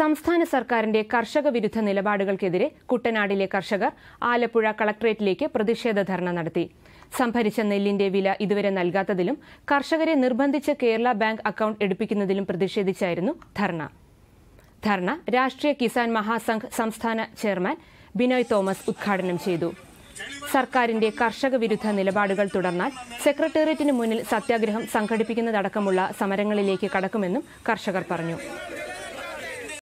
സംസ്ഥാന സർക്കാരിന്റെ കർഷക വിരുദ്ധ നിലപാടുകൾക്കെതിരെ കുട്ടനാടിലെ കർഷകർ ആലപ്പുഴ കളക്ടറേറ്റിലേക്ക് പ്രതിഷേധ ധർണ നടത്തി സംഭരിച്ച നെല്ലിന്റെ വില ഇതുവരെ നൽകാത്തതിലും കർഷകരെ നിർബന്ധിച്ച് കേരള ബാങ്ക് അക്കൌണ്ട് എടുപ്പിക്കുന്നതിലും പ്രതിഷേധിച്ചായിരുന്നു ധർണ ധർണ രാഷ്ട്രീയ കിസാൻ മഹാസംഘ് സംസ്ഥാന ചെയർമാൻ ബിനോയ് തോമസ് ഉദ്ഘാടനം ചെയ്തു സർക്കാരിന്റെ കർഷക വിരുദ്ധ നിലപാടുകൾ തുടർന്നാൽ സെക്രട്ടേറിയറ്റിന് മുന്നിൽ സത്യാഗ്രഹം സംഘടിപ്പിക്കുന്നതടക്കമുള്ള സമരങ്ങളിലേക്ക് കടക്കുമെന്നും കർഷകർ പറഞ്ഞു